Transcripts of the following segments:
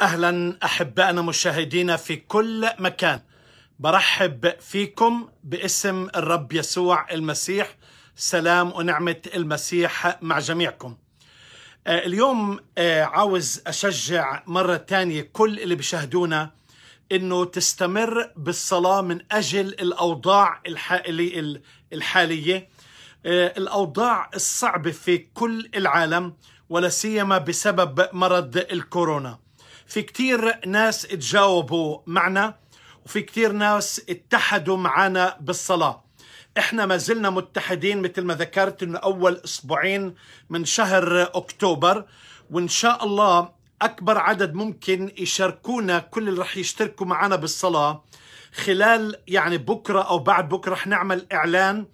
اهلا احبائنا مشاهدينا في كل مكان برحب فيكم باسم الرب يسوع المسيح سلام ونعمه المسيح مع جميعكم آه، اليوم آه، عاوز اشجع مره تانية كل اللي بيشاهدونا انه تستمر بالصلاه من اجل الاوضاع الحاليه آه، الاوضاع الصعبه في كل العالم ولا سيما بسبب مرض الكورونا في كتير ناس تجاوبوا معنا وفي كتير ناس اتحدوا معنا بالصلاة احنا ما زلنا متحدين مثل ما ذكرت انه اول اسبوعين من شهر اكتوبر وان شاء الله اكبر عدد ممكن يشاركونا كل اللي رح يشتركوا معنا بالصلاة خلال يعني بكرة او بعد بكرة رح نعمل اعلان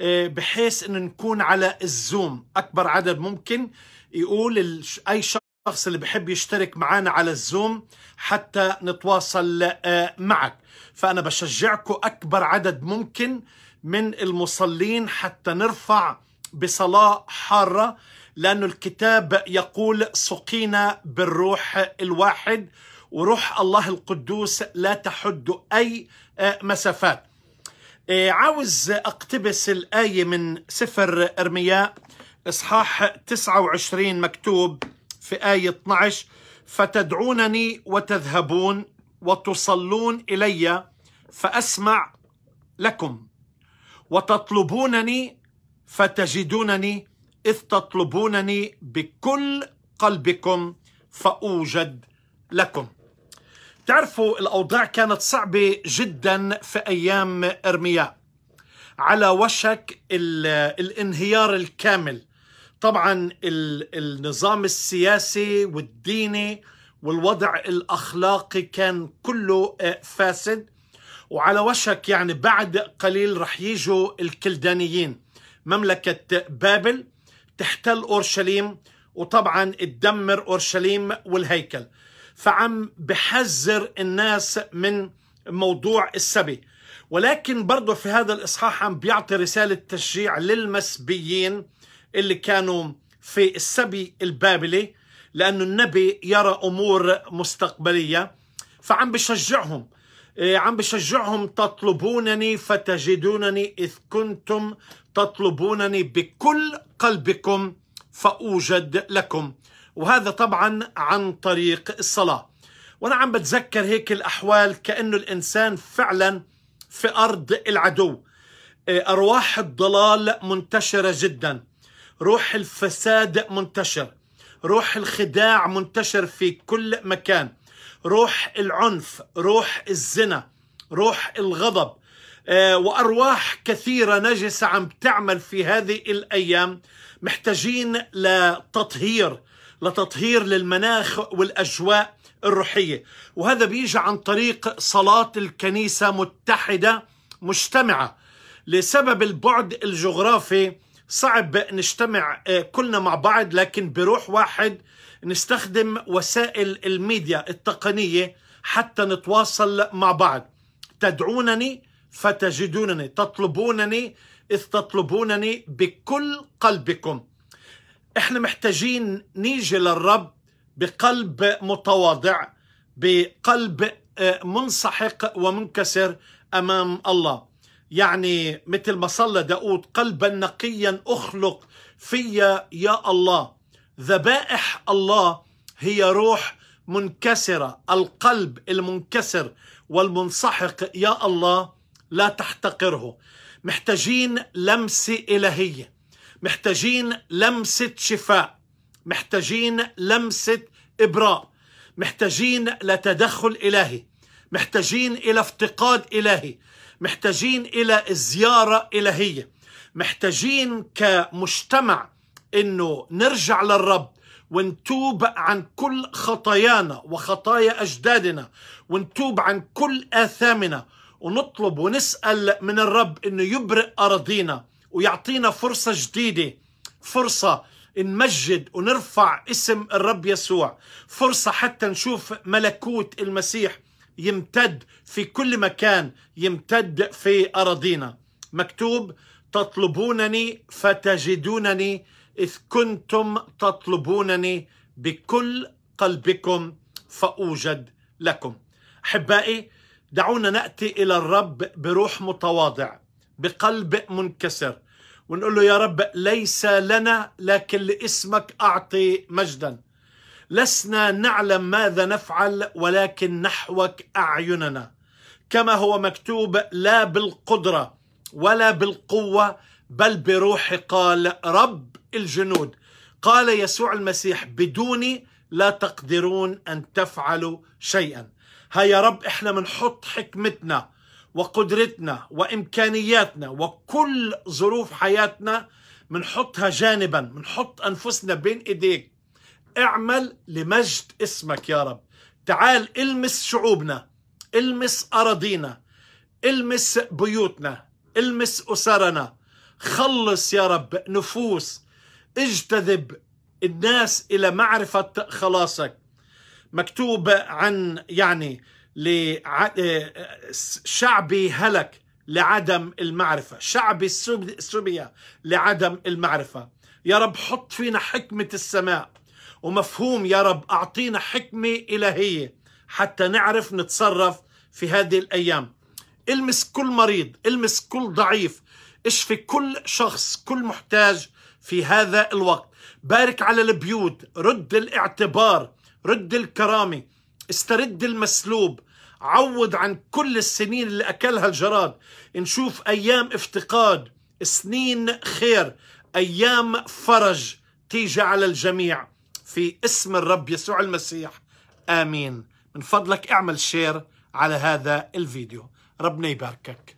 آه، بحيث انه نكون على الزوم اكبر عدد ممكن يقول اي شخص الشخص اللي بحب يشترك معنا على الزوم حتى نتواصل آه، معك فأنا بشجعكم أكبر عدد ممكن من المصلين حتى نرفع بصلاة حارة لأن الكتاب يقول سقينا بالروح الواحد وروح الله القدوس لا تحد أي آه، مسافات آه، عاوز أقتبس الآية من سفر إرمياء إصحاح 29 مكتوب في آية 12 فتدعونني وتذهبون وتصلون إلي فأسمع لكم وتطلبونني فتجدونني إذ تطلبونني بكل قلبكم فأوجد لكم تعرفوا الأوضاع كانت صعبة جدا في أيام إرمياء على وشك الانهيار الكامل طبعا النظام السياسي والديني والوضع الأخلاقي كان كله آه، فاسد وعلى وشك يعني بعد قليل رح يجوا الكلدانيين مملكة بابل تحتل أورشليم وطبعا تدمر أورشليم والهيكل فعم بحذر الناس من موضوع السبي ولكن برضه في هذا الإصحاح عم بيعطي رسالة تشجيع للمسبيين اللي كانوا في السبي البابلي لأنه النبي يرى أمور مستقبلية فعم بشجعهم إيه، عم بشجعهم تطلبونني فتجدونني إذ كنتم تطلبونني بكل قلبكم فأوجد لكم وهذا طبعا عن طريق الصلاة وأنا عم بتذكر هيك الأحوال كأنه الإنسان فعلا في أرض العدو إيه، أرواح الضلال منتشرة جدا روح الفساد منتشر روح الخداع منتشر في كل مكان روح العنف روح الزنا روح الغضب آه، وأرواح كثيرة نجسة عم تعمل في هذه الأيام محتاجين لتطهير لتطهير للمناخ والأجواء الروحية وهذا بيجي عن طريق صلاة الكنيسة متحدة مجتمعة لسبب البعد الجغرافي صعب نجتمع آه، كلنا مع بعض لكن بروح واحد نستخدم وسائل الميديا التقنية حتى نتواصل مع بعض تدعونني فتجدونني تطلبونني إذ تطلبونني بكل قلبكم احنا محتاجين نيجي للرب بقلب متواضع بقلب آه، منسحق ومنكسر امام الله يعني مثل ما صلى داود قلبا نقيا أخلق فيا يا الله ذبائح الله هي روح منكسرة القلب المنكسر والمنسحق يا الله لا تحتقره محتاجين لمسة إلهية محتاجين لمسة شفاء محتاجين لمسة إبراء محتاجين لتدخل إلهي محتاجين إلى افتقاد إلهي محتاجين إلى زيارة إلهية محتاجين كمجتمع أنه نرجع للرب ونتوب عن كل خطايانا وخطايا أجدادنا ونتوب عن كل آثامنا ونطلب ونسأل من الرب أنه يبرئ أراضينا ويعطينا فرصة جديدة فرصة نمجد ونرفع اسم الرب يسوع فرصة حتى نشوف ملكوت المسيح يمتد في كل مكان يمتد في أراضينا مكتوب تطلبونني فتجدونني إذ كنتم تطلبونني بكل قلبكم فأوجد لكم أحبائي دعونا نأتي إلى الرب بروح متواضع بقلب منكسر ونقول له يا رب ليس لنا لكن لاسمك أعطي مجداً لسنا نعلم ماذا نفعل ولكن نحوك اعيننا كما هو مكتوب لا بالقدره ولا بالقوه بل بروح قال رب الجنود قال يسوع المسيح بدوني لا تقدرون ان تفعلوا شيئا هيا يا رب احنا بنحط حكمتنا وقدرتنا وامكانياتنا وكل ظروف حياتنا بنحطها جانبا بنحط انفسنا بين ايديك اعمل لمجد اسمك يا رب تعال المس شعوبنا المس أراضينا المس بيوتنا المس أسرنا خلص يا رب نفوس اجتذب الناس إلى معرفة خلاصك مكتوب عن يعني شعبي هلك لعدم المعرفة شعبي سوريا لعدم المعرفة يا رب حط فينا حكمة السماء ومفهوم يا رب أعطينا حكمة إلهية حتى نعرف نتصرف في هذه الأيام المس كل مريض المس كل ضعيف اشفي كل شخص كل محتاج في هذا الوقت بارك على البيوت رد الاعتبار رد الكرامة استرد المسلوب عوض عن كل السنين اللي أكلها الجراد نشوف أيام افتقاد سنين خير أيام فرج تيجي على الجميع في اسم الرب يسوع المسيح آمين من فضلك اعمل شير على هذا الفيديو ربنا يباركك